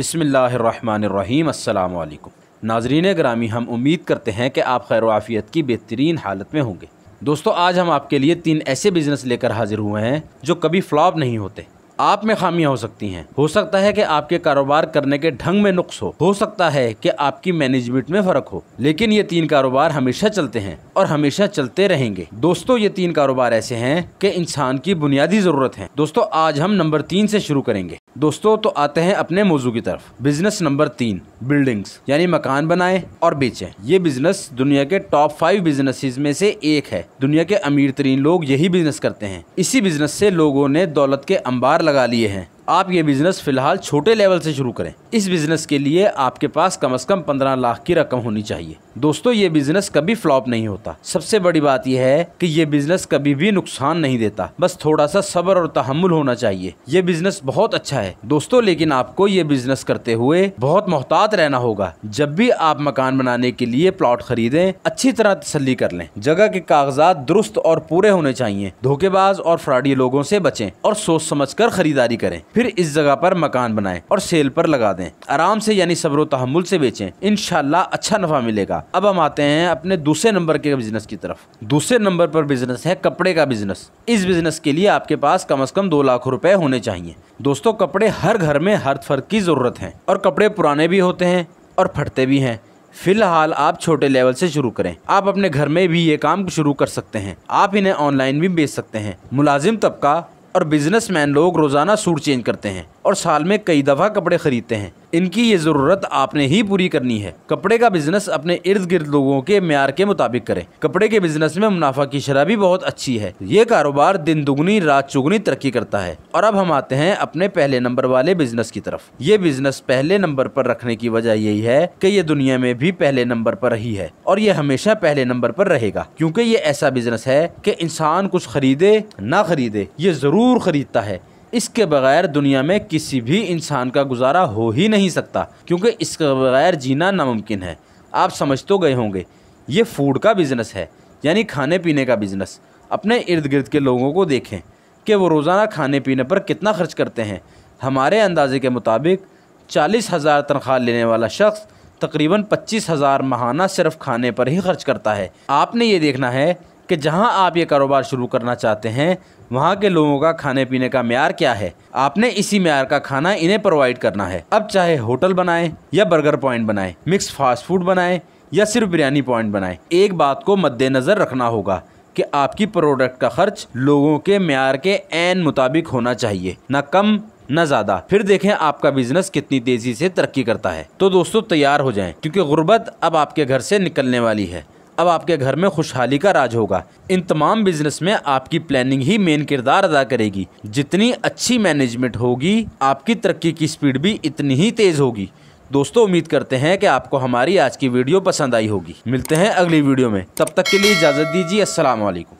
बसमीम् अल्लाम नाजरीन ग्रामी हम उम्मीद करते हैं कि आप खैर आफ़ियत की बेहतरीन हालत में होंगे दोस्तों आज हम आपके लिए तीन ऐसे बिज़नेस लेकर हाजिर हुए हैं जो कभी फ्लॉप नहीं होते आप में खामियां हो सकती हैं हो सकता है कि आपके कारोबार करने के ढंग में नुक्स हो हो सकता है कि आपकी मैनेजमेंट में फर्क हो लेकिन ये तीन कारोबार हमेशा चलते हैं और हमेशा चलते रहेंगे दोस्तों ये तीन कारोबार ऐसे हैं कि इंसान की बुनियादी जरूरत है दोस्तों आज हम नंबर तीन से शुरू करेंगे दोस्तों तो आते हैं अपने मौजू की तरफ बिजनेस नंबर तीन बिल्डिंग्स यानी मकान बनाए और बेचे ये बिजनेस दुनिया के टॉप फाइव बिजनेस में से एक है दुनिया के अमीर तरीन लोग यही बिजनेस करते हैं इसी बिजनेस से लोगों ने दौलत के अंबार लगा लिए हैं आप ये बिज़नेस फ़िलहाल छोटे लेवल से शुरू करें इस बिज़नेस के लिए आपके पास कम अज़ कम पंद्रह लाख की रकम होनी चाहिए दोस्तों ये बिज़नेस कभी फ्लॉप नहीं होता सबसे बड़ी बात यह है कि ये बिज़नेस कभी भी नुकसान नहीं देता बस थोड़ा सा सब्र और तहमुल होना चाहिए ये बिज़नेस बहुत अच्छा है दोस्तों लेकिन आपको ये बिज़नेस करते हुए बहुत मोहतात रहना होगा जब भी आप मकान बनाने के लिए प्लॉट खरीदें अच्छी तरह तसली कर लें जगह के कागजात दुरुस्त और पूरे होने चाहिए धोखेबाज और फ्राडी लोगों से बचें और सोच समझ कर खरीदारी करें फिर इस जगह पर मकान बनाए और सेल पर लगा दें आराम से यानी सब्र तहमुल से बेचें शाह अच्छा नफा मिलेगा अब हम आते हैं अपने दूसरे नंबर के बिजनेस की तरफ दूसरे नंबर पर बिजनेस है कपड़े का बिजनेस इस बिजनेस के लिए आपके पास कम अज कम दो लाख रुपए होने चाहिए दोस्तों कपड़े हर घर में हर फर्क की जरूरत है और कपड़े पुराने भी होते हैं और फटते भी हैं फिलहाल आप छोटे लेवल से शुरू करें आप अपने घर में भी ये काम शुरू कर सकते हैं आप इन्हें ऑनलाइन भी बेच सकते हैं मुलाजिम तबका और बिजनेसमैन लोग रोज़ाना सूट चेंज करते हैं और साल में कई दफ़ा कपड़े ख़रीदते हैं इनकी ये ज़रूरत आपने ही पूरी करनी है कपड़े का बिजनेस अपने इर्द गिर्द लोगों के मैार के मुताबिक करें कपड़े के बिजनेस में मुनाफा की शराब भी बहुत अच्छी है ये कारोबार दिन दुगनी रात चुगनी तरक्की करता है और अब हम आते हैं अपने पहले नंबर वाले बिजनेस की तरफ ये बिजनेस पहले नंबर पर रखने की वजह यही है कि ये दुनिया में भी पहले नंबर पर रही है और ये हमेशा पहले नंबर पर रहेगा क्योंकि ये ऐसा बिजनेस है कि इंसान कुछ खरीदे ना खरीदे ये जरूर खरीदता है इसके बगैर दुनिया में किसी भी इंसान का गुजारा हो ही नहीं सकता क्योंकि इसके बगैर जीना नामुमकिन है आप समझ तो गए होंगे ये फूड का बिज़नेस है यानी खाने पीने का बिज़नेस अपने इर्द गिर्द के लोगों को देखें कि वो रोज़ाना खाने पीने पर कितना खर्च करते हैं हमारे अंदाजे के मुताबिक चालीस हज़ार तनख्वाह लेने वाला शख्स तकरीबन पच्चीस हज़ार महाना सिर्फ खाने पर ही खर्च करता है आपने ये देखना है कि जहां आप ये कारोबार शुरू करना चाहते हैं वहां के लोगों का खाने पीने का मैार क्या है आपने इसी मैार का खाना इन्हें प्रोवाइड करना है अब चाहे होटल बनाए या बर्गर पॉइंट बनाए मिक्स फास्ट फूड बनाए या सिर्फ बिरयानी पॉइंट बनाए एक बात को मद्देनज़र रखना होगा कि आपकी प्रोडक्ट का खर्च लोगों के मैार के एन मुताबिक होना चाहिए न कम न ज़्यादा फिर देखें आपका बिजनेस कितनी तेज़ी से तरक्की करता है तो दोस्तों तैयार हो जाएं क्योंकि गुर्बत अब आपके घर से निकलने वाली है अब आपके घर में खुशहाली का राज होगा इन तमाम बिजनेस में आपकी प्लानिंग ही मेन किरदार अदा करेगी जितनी अच्छी मैनेजमेंट होगी आपकी तरक्की की स्पीड भी इतनी ही तेज़ होगी दोस्तों उम्मीद करते हैं कि आपको हमारी आज की वीडियो पसंद आई होगी मिलते हैं अगली वीडियो में तब तक के लिए इजाज़त दीजिए असल